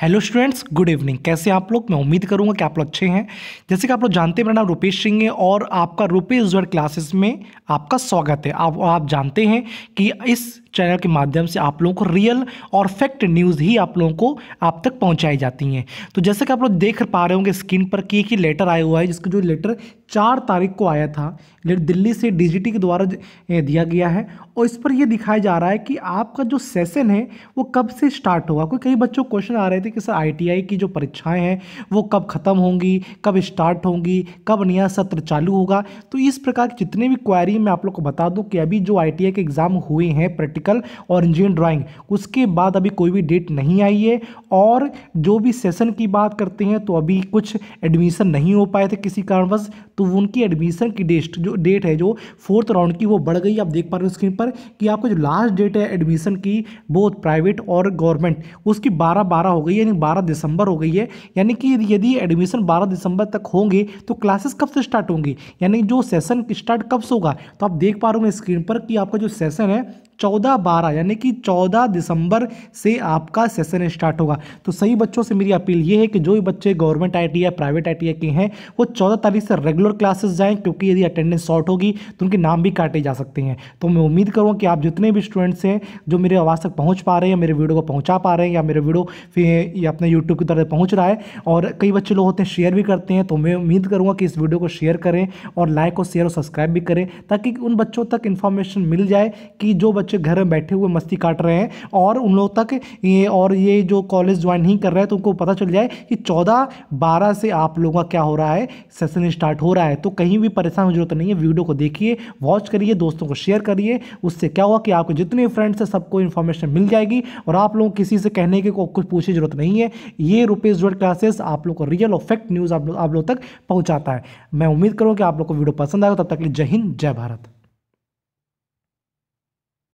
hello students good evening कैसे आप लोग मैं उम्मीद करूंगा कि आप लोग अच्छे हैं जैसे कि आप लोग जानते हैं मेरा नाम रुपेश सिंह है और आपका रुपेश जोर क्लासेस में आपका स्वागत है आप आप जानते हैं कि इस चैनल के माध्यम से आप लोगों को रियल और फैक्ट न्यूज़ ही आप लोगों को आप तक पहुंचाई जाती हैं तो जैसे कि आप लोग देख पा रहे होंगे स्क्रीन पर कि एक ही लेटर आया हुआ है जिसका जो लेटर चार तारीख को आया था दिल्ली से डीजीटी के द्वारा दिया गया है और इस पर यह दिखाया जा रहा है कि आपका जो सेशन है वो कब से स्टार्ट होगा क्योंकि कई बच्चों क्वेश्चन आ रहे थे कि सर आई की जो परीक्षाएँ हैं वो कब ख़त्म होंगी कब स्टार्ट होंगी कब नया सत्र चालू होगा तो इस प्रकार की जितने भी क्वायरी मैं आप लोग को बता दूँ कि अभी जो आई के एग्ज़ाम हुए हैं प्रैक्टिकल और इंजीनियर ड्राइंग उसके बाद अभी कोई भी डेट नहीं आई है और जो भी सेशन की बात करते हैं तो अभी कुछ एडमिशन नहीं हो पाए थे किसी कारणवश तो उनकी एडमिशन की डेट जो डेट है जो फोर्थ राउंड की वो बढ़ गई आप देख पा रहे हो स्क्रीन पर कि आपको जो लास्ट डेट है एडमिशन की बोथ प्राइवेट और गवर्नमेंट उसकी बारह बारह हो गई यानी बारह दिसंबर हो गई है यानी कि यदि एडमिशन बारह दिसंबर तक होंगे तो क्लासेस कब से स्टार्ट होंगी यानी जो सेशन स्टार्ट कब से होगा तो आप देख पा रहे हो स्क्रीन पर कि आपका जो सेशन है चौदह बारह यानी कि चौदह दिसंबर से आपका सेशन स्टार्ट होगा तो सही बच्चों से मेरी अपील ये है कि जो भी बच्चे गवर्नमेंट आई या प्राइवेट आई के हैं वो चौदह तारीख से रेगुलर क्लासेस जाएँ क्योंकि यदि अटेंडेंस शॉर्ट होगी तो उनके नाम भी काटे जा सकते हैं तो मैं उम्मीद करूँ कि आप जितने भी स्टूडेंट्स हैं जो मेरे आवाज़ तक पहुँच पा रहे हैं मेरे वीडियो को पहुँचा पा रहे हैं या मेरे वीडियो फिर अपने यूट्यूब की तरफ पहुँच रहा है और कई बच्चे लोग होते हैं शेयर भी करते हैं तो मैं उम्मीद करूँगा कि इस वीडियो को शेयर करें और लाइक और शेयर और सब्सक्राइब भी करें ताकि उन बच्चों तक इन्फॉर्मेशन मिल जाए कि जो बच्चे कुछ घर में बैठे हुए मस्ती काट रहे हैं और उन लोग तक ये और ये जो कॉलेज ज्वाइन नहीं कर रहे हैं तो उनको पता चल जाए कि चौदह बारह से आप लोगों का क्या हो रहा है सेशन स्टार्ट हो रहा है तो कहीं भी परेशान होने जरूरत नहीं है वीडियो को देखिए वॉच करिए दोस्तों को शेयर करिए उससे क्या हुआ कि आपके जितने फ्रेंड्स हैं सबको इन्फॉर्मेशन मिल जाएगी और आप लोग किसी से कहने की कुछ पूछने जरूरत नहीं है ये रुपीज जोड़ क्लासेस आप लोग को रियल और फैक्ट न्यूज़ आप लोग आप लोग तक पहुँचाता है मैं उम्मीद करूँ कि आप लोग को वीडियो पसंद आएगा तब तक के लिए जय हिंद जय भारत